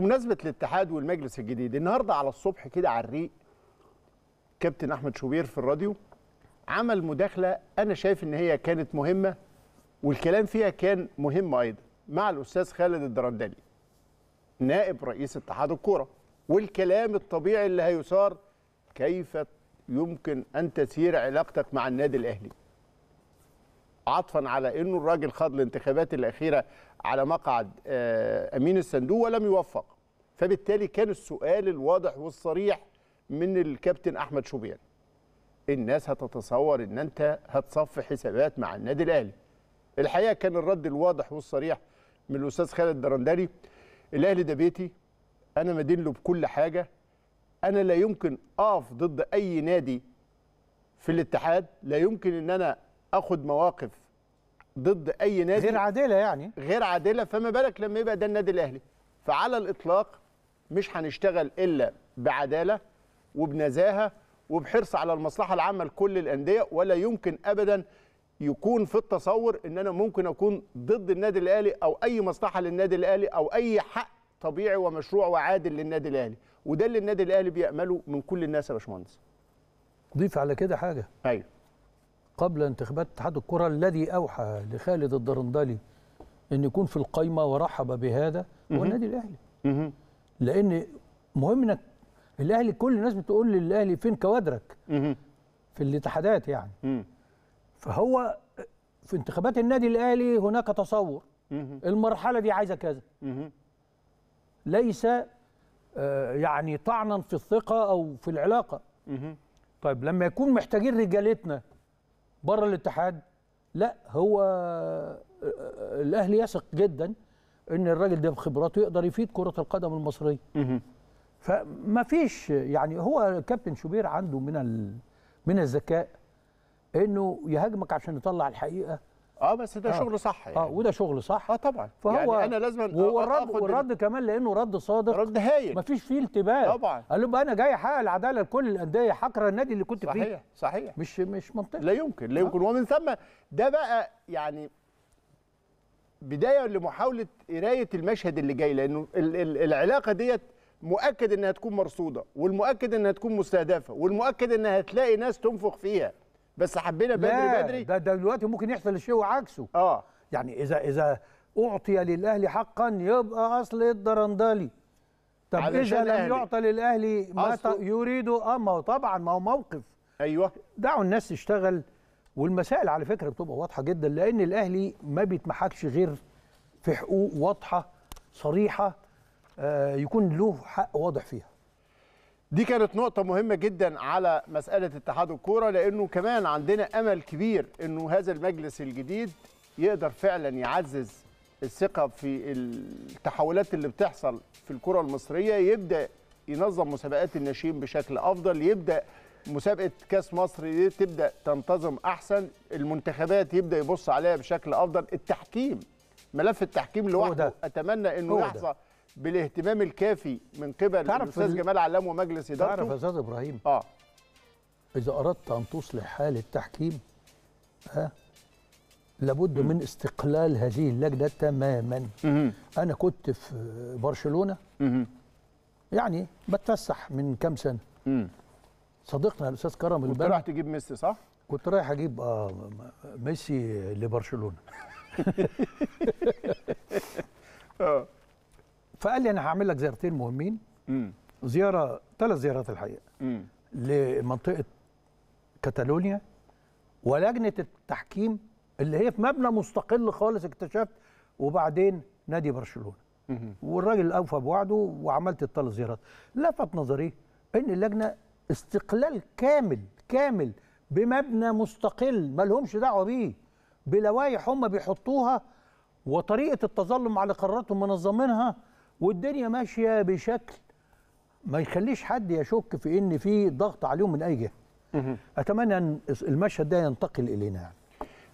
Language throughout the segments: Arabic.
بمناسبه الاتحاد والمجلس الجديد النهارده على الصبح كده على الريق كابتن احمد شوبير في الراديو عمل مداخله انا شايف ان هي كانت مهمه والكلام فيها كان مهم ايضا مع الاستاذ خالد الدرندلي نائب رئيس اتحاد الكوره والكلام الطبيعي اللي هيثار كيف يمكن ان تسير علاقتك مع النادي الاهلي عطفا على انه الراجل خاض الانتخابات الاخيره على مقعد آه، امين الصندوق ولم يوفق فبالتالي كان السؤال الواضح والصريح من الكابتن احمد شوبيان الناس هتتصور ان انت هتصفي حسابات مع النادي الاهلي الحقيقه كان الرد الواضح والصريح من الاستاذ خالد درندلي الاهلي ده بيتي انا مدين له بكل حاجه انا لا يمكن اقف ضد اي نادي في الاتحاد لا يمكن ان انا اخد مواقف ضد اي نادي غير عادله يعني غير عادله فما بالك لما يبقى ده النادي الاهلي فعلى الاطلاق مش هنشتغل الا بعداله وبنزاهه وبحرص على المصلحه العامه لكل الانديه ولا يمكن ابدا يكون في التصور ان انا ممكن اكون ضد النادي الاهلي او اي مصلحه للنادي الاهلي او اي حق طبيعي ومشروع وعادل للنادي الاهلي وده اللي النادي الاهلي بيامله من كل الناس يا باشمهندس ضيف على كده حاجه ايوه قبل انتخابات اتحاد الكرة الذي أوحى لخالد الدرندلي أن يكون في القايمة ورحب بهذا هو النادي الأهلي لأن مهم أنك الأهلي كل الناس بتقول للأهلي فين كوادرك في الاتحادات يعني فهو في انتخابات النادي الأهلي هناك تصور المرحلة دي عايزة كذا ليس آه، يعني طعنا في الثقة أو في العلاقة طيب لما يكون محتاجين رجالتنا بره الاتحاد لا هو آه، آه، الاهلي يثق جدا ان الراجل ده بخبراته يقدر يفيد كره القدم المصريه فما فيش يعني هو كابتن شوبير عنده من من الذكاء انه يهاجمك عشان يطلع الحقيقه اه بس ده آه. شغل صح آه، يعني. اه وده شغل صح اه طبعا فهو يعني انا لازم والرد والرد كمان لانه رد صادق رد هايل مفيش فيه التباس طبعا قال لهم انا جاي احقق العداله لكل الانديه حكر النادي اللي كنت صحيح. فيه صحيح صحيح مش مش منطقي لا يمكن لا يمكن آه. ومن ثم ده بقى يعني بدايه لمحاوله قرايه المشهد اللي جاي لانه ال ال العلاقه ديت مؤكد انها تكون مرصوده والمؤكد انها تكون مستهدفه والمؤكد انها هتلاقي ناس تنفخ فيها بس حبينا بدري بدري ده ده دلوقتي ممكن يحصل الشيء وعكسه اه يعني اذا اذا اعطي للاهلي حقا يبقى اصل الدرندلي طب اذا لم يعطى للاهلي ما يريد اه ما هو طبعا ما هو موقف ايوه دعوا الناس تشتغل والمسائل على فكره بتبقى واضحه جدا لان الاهلي ما بيتمحكش غير في حقوق واضحه صريحه آه يكون له حق واضح فيها دي كانت نقطة مهمة جدا على مسألة اتحاد الكورة لأنه كمان عندنا أمل كبير أنه هذا المجلس الجديد يقدر فعلا يعزز الثقة في التحولات اللي بتحصل في الكرة المصرية يبدأ ينظم مسابقات الناشئين بشكل أفضل يبدأ مسابقة كاس مصر دي تبدأ تنتظم أحسن المنتخبات يبدأ يبص عليها بشكل أفضل التحكيم ملف التحكيم لوحده أتمنى أنه يحصل بالاهتمام الكافي من قبل الاستاذ جمال علام ومجلس ادارته تعرف يا استاذ ابراهيم اه اذا اردت ان تصلح حال التحكيم ها أه؟ لابد مم. من استقلال هذه اللجنه تماما مم. انا كنت في برشلونه مم. يعني بتفسح من كام سنه مم. صديقنا الاستاذ كرم كنت رايح تجيب ميسي صح؟ كنت رايح اجيب اه ميسي لبرشلونه اه فقال لي انا هعمل لك زيارتين مهمين مم. زياره ثلاث زيارات الحقيقه مم. لمنطقه كاتالونيا ولجنه التحكيم اللي هي في مبنى مستقل خالص اكتشفت وبعدين نادي برشلونه والراجل اوفى بوعده وعملت الثلاث زيارات لفت نظري ان اللجنه استقلال كامل كامل بمبنى مستقل ما لهمش دعوه بيه بلوائح هم بيحطوها وطريقه التظلم على قراراتهم منظمينها والدنيا ماشيه بشكل ما يخليش حد يشك في ان في ضغط عليهم من اي جهه. اتمنى ان المشهد ده ينتقل الينا يعني.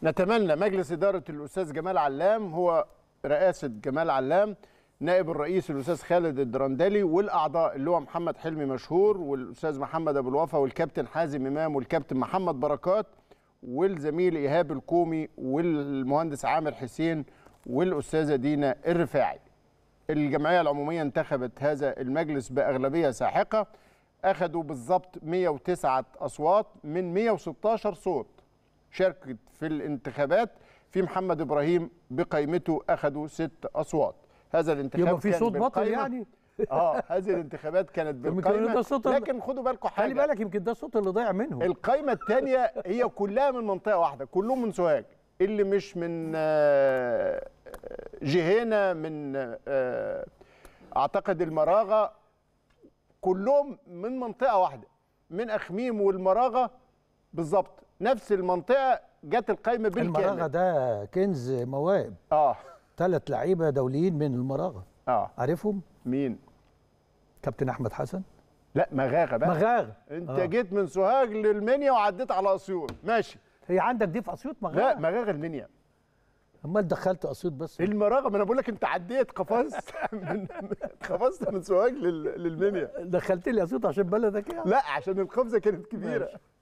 نتمنى مجلس اداره الاستاذ جمال علام هو رئاسه جمال علام نائب الرئيس الاستاذ خالد الدرندلي والاعضاء اللي هو محمد حلمي مشهور والاستاذ محمد ابو الوفا والكابتن حازم امام والكابتن محمد بركات والزميل ايهاب الكومي والمهندس عامر حسين والاستاذه دينا الرفاعي. الجمعية العمومية انتخبت هذا المجلس بأغلبية ساحقة أخذوا بالظبط 109 أصوات من 116 صوت شاركت في الانتخابات في محمد إبراهيم بقيمته أخذوا ست أصوات هذا الانتخاب يبقى في صوت بطل يعني اه هذه الانتخابات كانت بالقائمه لكن خدوا بالكم حاجه خلي بالك يمكن ده الصوت اللي ضيع منهم القائمه الثانيه هي كلها من منطقه واحده كلهم من سوهاج اللي مش من آه جهينا من آه، اعتقد المراغه كلهم من منطقه واحده من اخميم والمراغه بالظبط نفس المنطقه جت القايمه بالكامل المراغه ده كنز مواهب اه ثلاث لعيبه دوليين من المراغه اه عارفهم مين كابتن احمد حسن لا مغاغه بقى مغاغه انت آه. جيت من سوهاج للمنيا وعديت على اسيوط ماشي هي عندك دي في اسيوط مغاغه لا مغاغه المنيا امال دخلت اسيوط بس المراغم انا بقول لك انت عديت قفزت من قفزت من سوهاج للمنيا دخلت لي اسيوط عشان بلدك يعني لا عشان القفزه كانت كبيره ماشي.